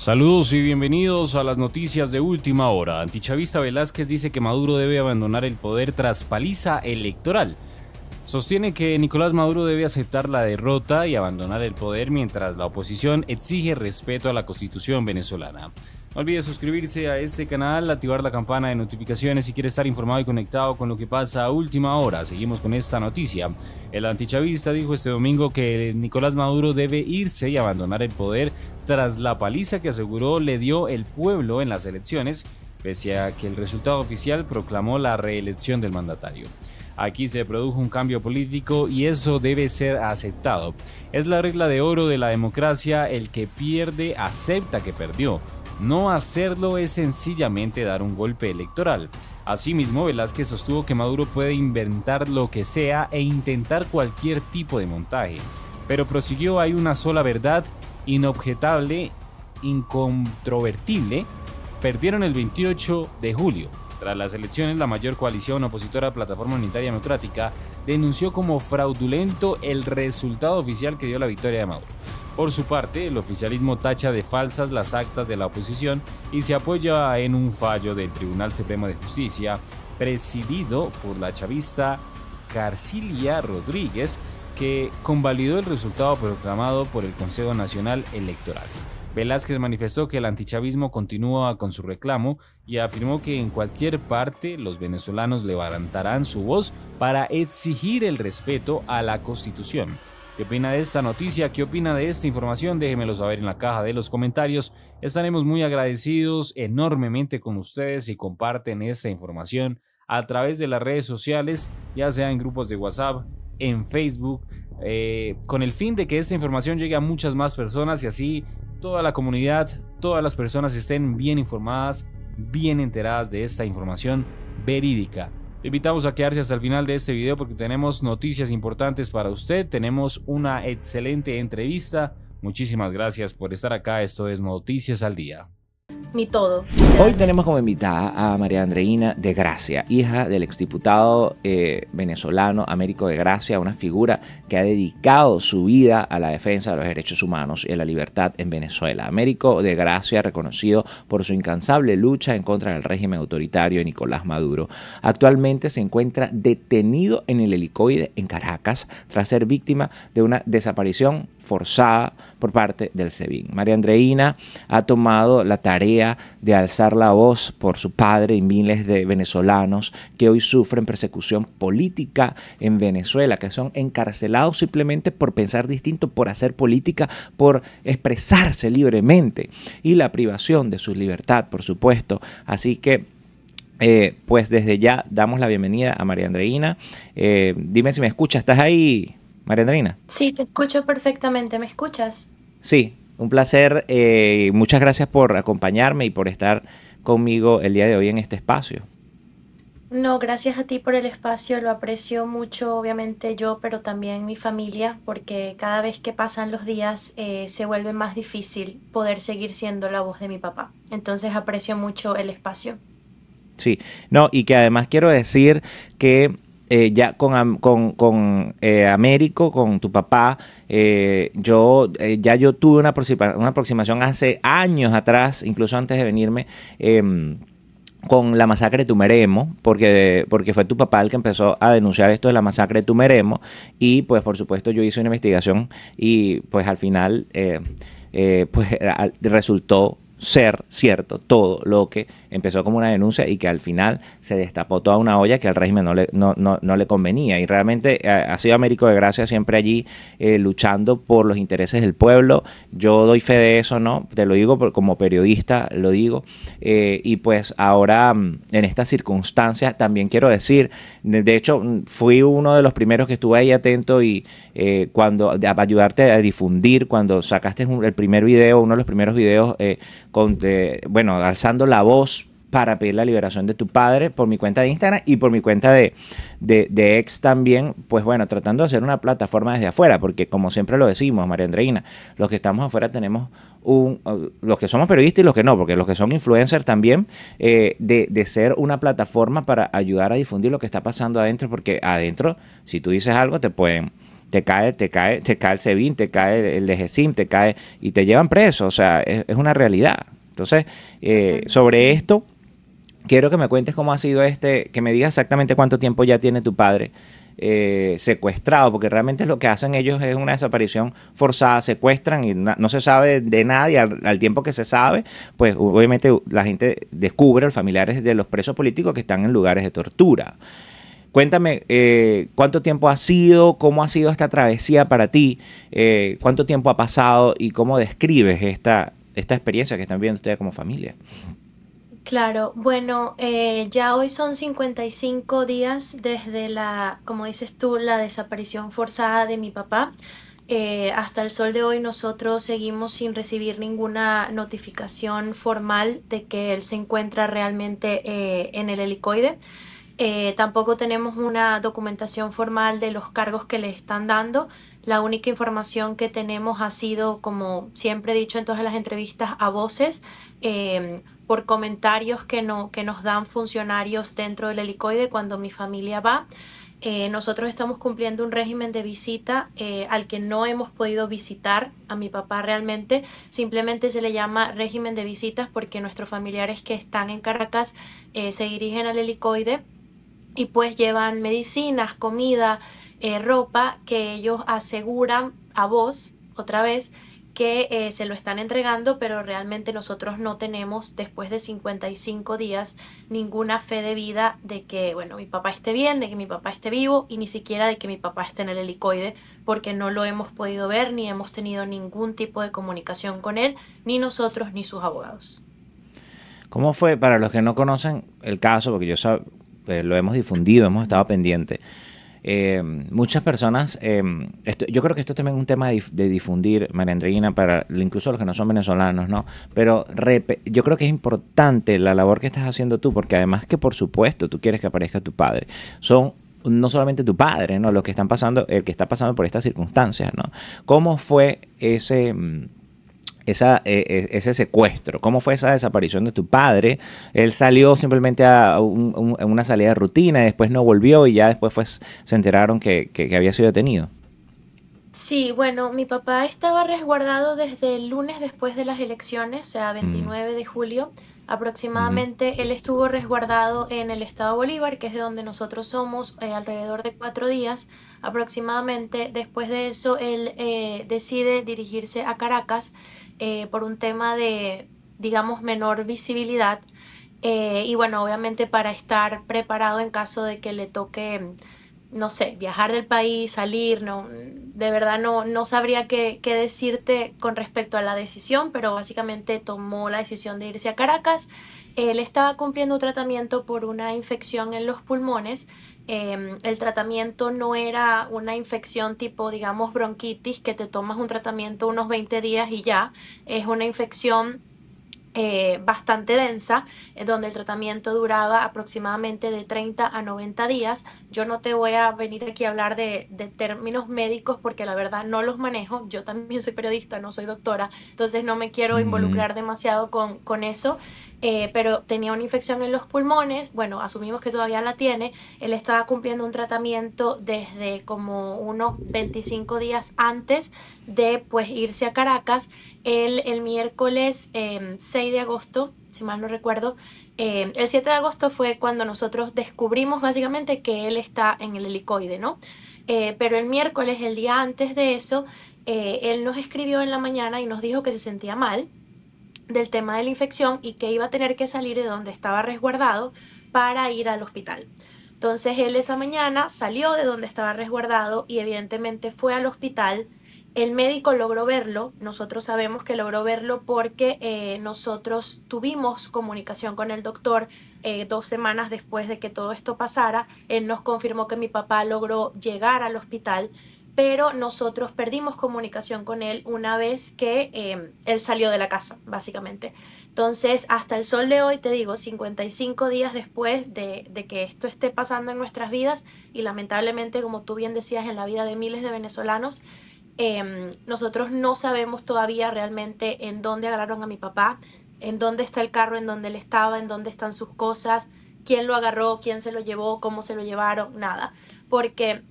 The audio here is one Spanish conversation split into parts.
Saludos y bienvenidos a las noticias de última hora. Antichavista Velázquez dice que Maduro debe abandonar el poder tras paliza electoral. Sostiene que Nicolás Maduro debe aceptar la derrota y abandonar el poder mientras la oposición exige respeto a la constitución venezolana. No olvides suscribirse a este canal, activar la campana de notificaciones si quiere estar informado y conectado con lo que pasa a última hora. Seguimos con esta noticia. El antichavista dijo este domingo que Nicolás Maduro debe irse y abandonar el poder tras la paliza que aseguró le dio el pueblo en las elecciones, pese a que el resultado oficial proclamó la reelección del mandatario. Aquí se produjo un cambio político y eso debe ser aceptado. Es la regla de oro de la democracia, el que pierde acepta que perdió. No hacerlo es sencillamente dar un golpe electoral. Asimismo, Velázquez sostuvo que Maduro puede inventar lo que sea e intentar cualquier tipo de montaje. Pero prosiguió, hay una sola verdad, inobjetable, incontrovertible. Perdieron el 28 de julio. Tras las elecciones, la mayor coalición opositora a Plataforma Unitaria Democrática denunció como fraudulento el resultado oficial que dio la victoria de Maduro. Por su parte, el oficialismo tacha de falsas las actas de la oposición y se apoya en un fallo del Tribunal Supremo de Justicia, presidido por la chavista Carcilia Rodríguez, que convalidó el resultado proclamado por el Consejo Nacional Electoral. Velázquez manifestó que el antichavismo continúa con su reclamo y afirmó que en cualquier parte los venezolanos levantarán su voz para exigir el respeto a la Constitución. ¿Qué opina de esta noticia? ¿Qué opina de esta información? Déjenmelo saber en la caja de los comentarios. Estaremos muy agradecidos enormemente con ustedes si comparten esta información a través de las redes sociales, ya sea en grupos de WhatsApp, en Facebook, eh, con el fin de que esta información llegue a muchas más personas y así toda la comunidad, todas las personas estén bien informadas, bien enteradas de esta información verídica. Le invitamos a quedarse hasta el final de este video porque tenemos noticias importantes para usted, tenemos una excelente entrevista. Muchísimas gracias por estar acá, esto es Noticias al Día todo. Hoy tenemos como invitada a María Andreina de Gracia, hija del exdiputado diputado eh, venezolano Américo de Gracia, una figura que ha dedicado su vida a la defensa de los derechos humanos y a la libertad en Venezuela. Américo de Gracia, reconocido por su incansable lucha en contra del régimen autoritario de Nicolás Maduro, actualmente se encuentra detenido en el helicoide en Caracas tras ser víctima de una desaparición forzada por parte del SEBIN. María Andreina ha tomado la tarea de alzar la voz por su padre y miles de venezolanos que hoy sufren persecución política en Venezuela, que son encarcelados simplemente por pensar distinto, por hacer política, por expresarse libremente y la privación de su libertad, por supuesto. Así que... Eh, pues desde ya damos la bienvenida a María Andreina. Eh, dime si me escucha, ¿estás ahí? María Sí, te escucho perfectamente. ¿Me escuchas? Sí, un placer. Eh, muchas gracias por acompañarme y por estar conmigo el día de hoy en este espacio. No, gracias a ti por el espacio, lo aprecio mucho, obviamente yo, pero también mi familia, porque cada vez que pasan los días eh, se vuelve más difícil poder seguir siendo la voz de mi papá. Entonces aprecio mucho el espacio. Sí, no, y que además quiero decir que eh, ya con, con, eh, Américo, con tu papá, eh, yo ya yo tuve una, aproximación hace años atrás, incluso antes de venirme, em, con la masacre de Tumeremo, porque, porque fue tu papá el que empezó a denunciar esto de la masacre de Tumeremo, y pues por supuesto yo hice una investigación y pues al final pues, resultó ser cierto todo lo que empezó como una denuncia y que al final se destapó toda una olla que al régimen no le, no, no, le convenía. Y realmente eh, ha sido Américo de Gracia siempre allí eh, luchando por los intereses del pueblo. Yo doy fe de eso, ¿no? Te lo digo como periodista, lo digo. Eh, y pues ahora, mm, en estas circunstancias, también quiero decir, de, hecho, mm, fui uno de los primeros que estuve ahí atento y cuando, para ayudarte a difundir, cuando sacaste el primer video, uno de los primeros videos, con, bueno, alzando la voz para pedir la liberación de tu padre por mi cuenta de Instagram y por mi cuenta de, de, ex también, pues bueno, tratando de hacer una plataforma desde afuera, porque como siempre lo decimos, María Andreina, los que estamos afuera tenemos un, uh, los que somos periodistas y los que no, porque los que son influencers también, eh, de, ser una plataforma para ayudar a difundir lo que está pasando adentro, porque adentro, si tú dices algo, te pueden te cae, te cae, te cae el SEBIN, te cae el DGSIM, te cae y te llevan preso. O sea, es, una realidad. Entonces, eh, sobre esto, quiero que me cuentes cómo ha sido este, que me digas exactamente cuánto tiempo ya tiene tu padre eh, secuestrado, porque realmente lo que hacen ellos es una desaparición forzada, secuestran y no se sabe de nadie, al, tiempo que se sabe, pues obviamente la gente descubre, los familiares de los presos políticos que están en lugares de tortura. Cuéntame eh, cuánto tiempo ha sido, cómo ha sido esta travesía para ti, eh, cuánto tiempo ha pasado y cómo describes esta, esta experiencia que están viviendo ustedes como familia. Claro, bueno, eh, ya hoy son 55 días desde la, como dices tú, la desaparición forzada de mi papá. Eh, hasta el sol de hoy nosotros seguimos sin recibir ninguna notificación formal de que él se encuentra realmente eh, en el helicoide. tampoco tenemos una documentación formal de los cargos que le están dando. La única información que tenemos ha sido, como siempre he dicho en todas las entrevistas, a voces por comentarios que, nos dan funcionarios dentro del helicoide cuando mi familia va. Eh, nosotros estamos cumpliendo un régimen de visita eh, al que no hemos podido visitar a mi papá realmente. Simplemente se le llama régimen de visitas porque nuestros familiares que están en Caracas eh, se dirigen al helicoide y pues llevan medicinas, comida, ropa que ellos aseguran a vos otra vez que eh, se lo están entregando, pero realmente nosotros no tenemos después de 55 días ninguna fe de vida de que, bueno, mi papá esté bien, de que mi papá esté vivo y ni siquiera de que mi papá esté en el helicoide, porque no lo hemos podido ver ni hemos tenido ningún tipo de comunicación con él, ni nosotros ni sus abogados. ¿Cómo fue, para los que no conocen el caso, porque yo eh, lo hemos difundido, hemos estado pendiente eh, muchas personas, eh, yo creo que esto también es un tema de, difundir, María para incluso los que no son venezolanos, ¿no? Pero yo creo que es importante la labor que estás haciendo tú, porque además que por supuesto tú quieres que aparezca tu padre. Son no solamente tu padre, ¿no? Los que están pasando, el que está pasando por estas circunstancias, ¿no? ¿Cómo fue ese mm, esa, eh, eh, ese secuestro? ¿Cómo fue esa desaparición de tu padre? Él salió simplemente a una salida de rutina, y después no volvió y ya después pues, se enteraron que, había sido detenido. Sí, bueno, mi papá estaba resguardado desde el lunes después de las elecciones, o sea, 29 mm. de julio aproximadamente. Él estuvo resguardado en el estado Bolívar, que es de donde nosotros somos, eh, alrededor de cuatro días aproximadamente. Después de eso, él decide dirigirse a Caracas. Eh, por un tema de, digamos, menor visibilidad. Eh, y bueno, obviamente para estar preparado en caso de que le toque, no sé, viajar del país, salir, no, de verdad no, no sabría qué, qué decirte con respecto a la decisión, pero básicamente tomó la decisión de irse a Caracas. Él estaba cumpliendo tratamiento por una infección en los pulmones Em, el tratamiento no era una infección tipo, digamos, bronquitis, que te tomas un tratamiento unos 20 días y ya, es una infección eh, bastante densa, eh, donde el tratamiento duraba aproximadamente de 30 a 90 días. Yo no te voy a venir aquí a hablar de, términos médicos porque la verdad no los manejo. Yo también soy periodista, no soy doctora, entonces no me quiero involucrar demasiado con, con eso. Eh, pero tenía una infección en los pulmones, bueno, asumimos que todavía la tiene, él estaba cumpliendo un tratamiento desde como unos 25 días antes de pues irse a Caracas, él el miércoles 6 em, de agosto, si mal no recuerdo, em, el 7 de agosto fue cuando nosotros descubrimos básicamente que él está en el helicoide, ¿no? Eh, pero el miércoles, el día antes de eso, eh, él nos escribió en la mañana y nos dijo que se sentía mal, del tema de la infección y que iba a tener que salir de donde estaba resguardado para ir al hospital. Entonces él esa mañana salió de donde estaba resguardado y evidentemente fue al hospital. El médico logró verlo, nosotros sabemos que logró verlo porque eh, nosotros tuvimos comunicación con el doctor eh, dos semanas después de que todo esto pasara. Él nos confirmó que mi papá logró llegar al hospital, pero nosotros perdimos comunicación con él una vez que eh, él salió de la casa, básicamente. Entonces, hasta el sol de hoy, te digo, 55 días después de, que esto esté pasando en nuestras vidas, y lamentablemente, como tú bien decías, en la vida de miles de venezolanos, em, nosotros no sabemos todavía realmente en dónde agarraron a mi papá, en dónde está el carro, en dónde él estaba, en dónde están sus cosas, quién lo agarró, quién se lo llevó, cómo se lo llevaron, nada. Porque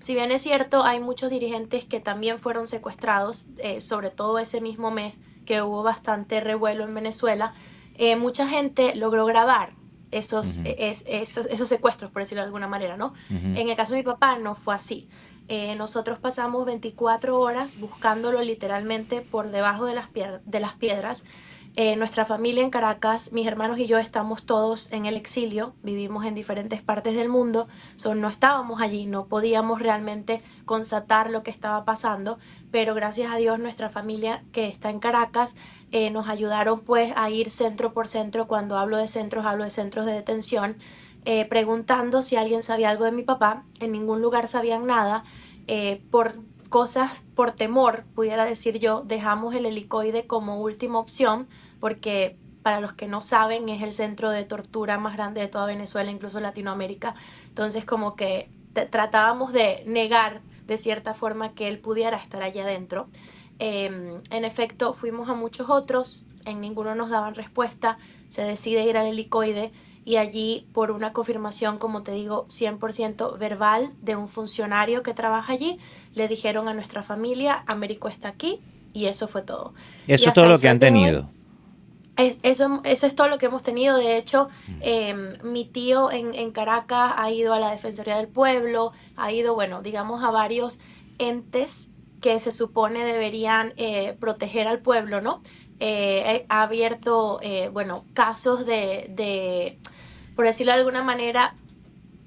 si bien es cierto, hay muchos dirigentes que también fueron secuestrados, eh, sobre todo ese mismo mes que hubo bastante revuelo en Venezuela, eh, mucha gente logró grabar e, esos, esos, secuestros, por decirlo de alguna manera, ¿no? En el caso de mi papá no fue así. Eh, nosotros pasamos 24 horas buscándolo literalmente por debajo de las, de las piedras eh, nuestra familia en Caracas, mis hermanos y yo estamos todos en el exilio, vivimos en diferentes partes del mundo, no estábamos allí, no podíamos realmente constatar lo que estaba pasando, pero gracias a Dios nuestra familia que está en Caracas eh, nos ayudaron pues a ir centro por centro, cuando hablo de centros, hablo de centros de detención, eh, preguntando si alguien sabía algo de mi papá, en ningún lugar sabían nada, por cosas por temor, pudiera decir yo, dejamos el helicoide como última opción porque para los que no saben es el centro de tortura más grande de toda Venezuela, incluso Latinoamérica. Entonces como que tratábamos de negar de cierta forma que él pudiera estar allá adentro. Em, en efecto, fuimos a muchos otros, en ninguno nos daban respuesta, se decide ir al helicoide y allí por una confirmación, como te digo, 100% verbal de un funcionario que trabaja allí, le dijeron a nuestra familia, Américo está aquí y eso fue todo. Eso es todo lo que han tenido. eso, eso, es todo lo que hemos tenido. De hecho, mm. em, mi tío en, en Caracas ha ido a la Defensoría del Pueblo, ha ido, bueno, digamos, a varios entes que se supone deberían eh, proteger al pueblo, ¿no? Eh, ha abierto, eh, bueno, casos de por decirlo de alguna manera,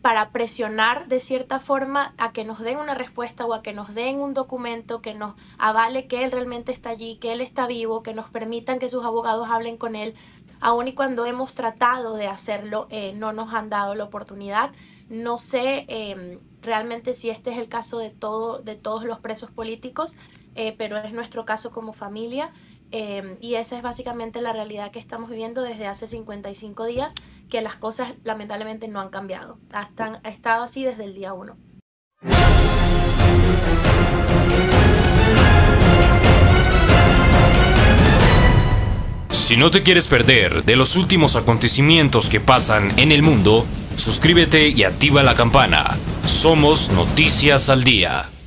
para presionar de cierta forma a que nos den una respuesta o a que nos den un documento que nos avale que él realmente está allí, que él está vivo, que nos permitan que sus abogados hablen con él, aun y cuando hemos tratado de hacerlo, eh, no nos han dado la oportunidad. No sé em, realmente si este es el caso de, todo, de todos los presos políticos, eh, pero es nuestro caso como familia. Em, y esa es básicamente la realidad que estamos viviendo desde hace 55 días, que las cosas lamentablemente no han cambiado. ha estado así desde el día 1. Si no te quieres perder de los últimos acontecimientos que pasan en el mundo, suscríbete y activa la campana. Somos Noticias al Día.